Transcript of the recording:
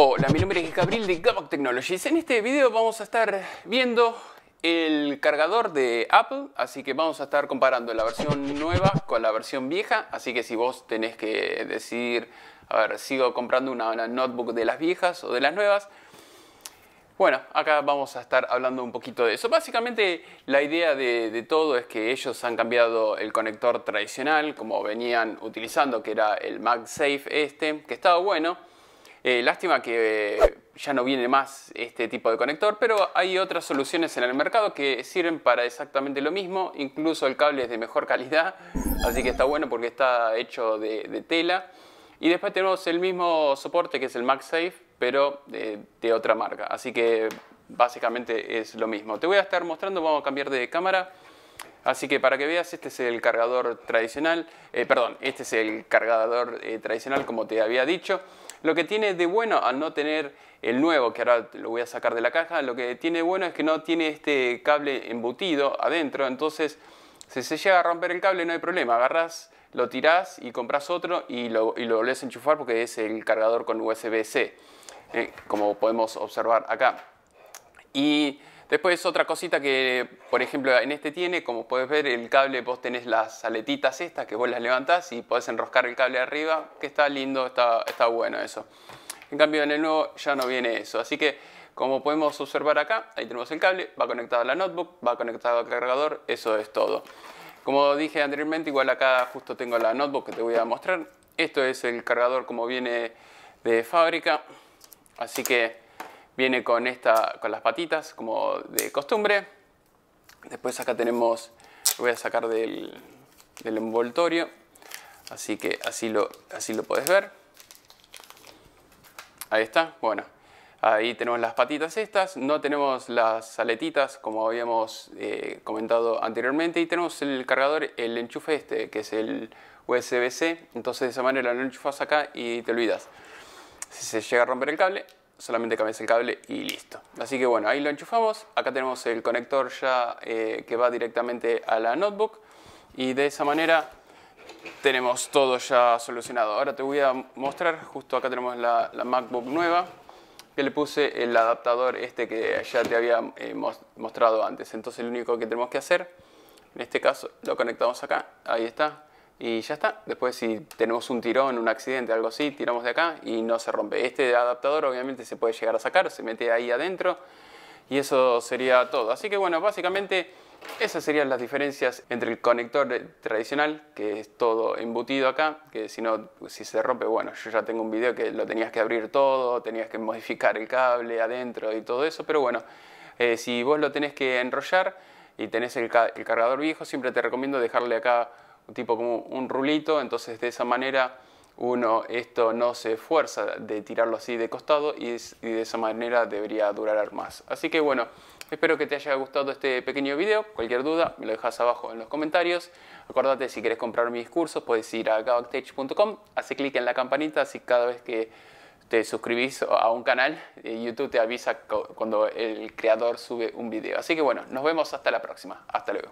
Hola, mi nombre es Gabriel de Gabac Technologies. En este video vamos a estar viendo el cargador de Apple, así que vamos a estar comparando la versión nueva con la versión vieja, así que si vos tenés que decidir, a ver, sigo comprando una, notebook de las viejas o de las nuevas, bueno, acá vamos a estar hablando un poquito de eso. Básicamente la idea de, de, todo es que ellos han cambiado el conector tradicional, como venían utilizando, que era el MagSafe este, que estaba bueno. Eh, lástima que eh, ya no viene más este tipo de conector, pero hay otras soluciones en el mercado que sirven para exactamente lo mismo, incluso el cable es de mejor calidad, así que está bueno porque está hecho de, tela. Y después tenemos el mismo soporte que es el MagSafe, pero de, otra marca, así que básicamente es lo mismo. Te voy a estar mostrando, vamos a cambiar de cámara. Así que para que veas, este es el cargador tradicional, eh, perdón, este es el cargador tradicional como te había dicho. Lo que tiene de bueno al no tener el nuevo, que ahora lo voy a sacar de la caja, lo que tiene de bueno es que no tiene este cable embutido adentro, entonces si se llega a romper el cable no hay problema, agarras, lo tirás y compras otro y lo, y lo a enchufar porque es el cargador con USB-C, eh, como podemos observar acá. Y Después otra cosita que, por ejemplo, en este tiene, como puedes ver, el cable, vos tenés las aletitas estas que vos las levantás y podés enroscar el cable arriba, que está lindo, está, está bueno eso. En cambio, en el nuevo ya no viene eso, así que como podemos observar acá, ahí tenemos el cable, va conectado a la notebook, va conectado al cargador, eso es todo. Como dije anteriormente, igual acá justo tengo la notebook que te voy a mostrar. Esto es el cargador como viene de fábrica, así que Viene con, esta, con las patitas, como de costumbre. Después acá tenemos, lo voy a sacar del, envoltorio, así que así lo, así lo podés ver. Ahí está, bueno. Ahí tenemos las patitas estas, no tenemos las aletitas como habíamos eh, comentado anteriormente y tenemos el cargador, el enchufe este, que es el USB-C, entonces de esa manera lo enchufas acá y te olvidas. Si se llega a romper el cable, solamente cambias el cable y listo. Así que bueno, ahí lo enchufamos. Acá tenemos el conector ya eh, que va directamente a la notebook y de esa manera tenemos todo ya solucionado. Ahora te voy a mostrar, justo acá tenemos la, MacBook nueva que le puse el adaptador este que ya te había eh, mostrado antes. Entonces lo único que tenemos que hacer, en este caso lo conectamos acá, ahí está, y ya está. Después si tenemos un tirón, un accidente, algo así, tiramos de acá y no se rompe. Este adaptador obviamente se puede llegar a sacar, se mete ahí adentro y eso sería todo. Así que bueno, básicamente esas serían las diferencias entre el conector tradicional, que es todo embutido acá, que si no, si se rompe, bueno, yo ya tengo un video que lo tenías que abrir todo, tenías que modificar el cable adentro y todo eso, pero bueno, eh, si vos lo tenés que enrollar y tenés el, el cargador viejo, siempre te recomiendo dejarle acá tipo como un rulito, entonces de esa manera uno esto no se esfuerza de tirarlo así de costado y, de esa manera debería durar más. Así que bueno, espero que te haya gustado este pequeño video, cualquier duda me lo dejas abajo en los comentarios. Acordate si querés comprar mis cursos puedes ir a gabaktech.com, hace clic en la campanita así cada vez que te suscribís a un canal, eh, YouTube te avisa cuando el creador sube un video. Así que bueno, nos vemos hasta la próxima. Hasta luego.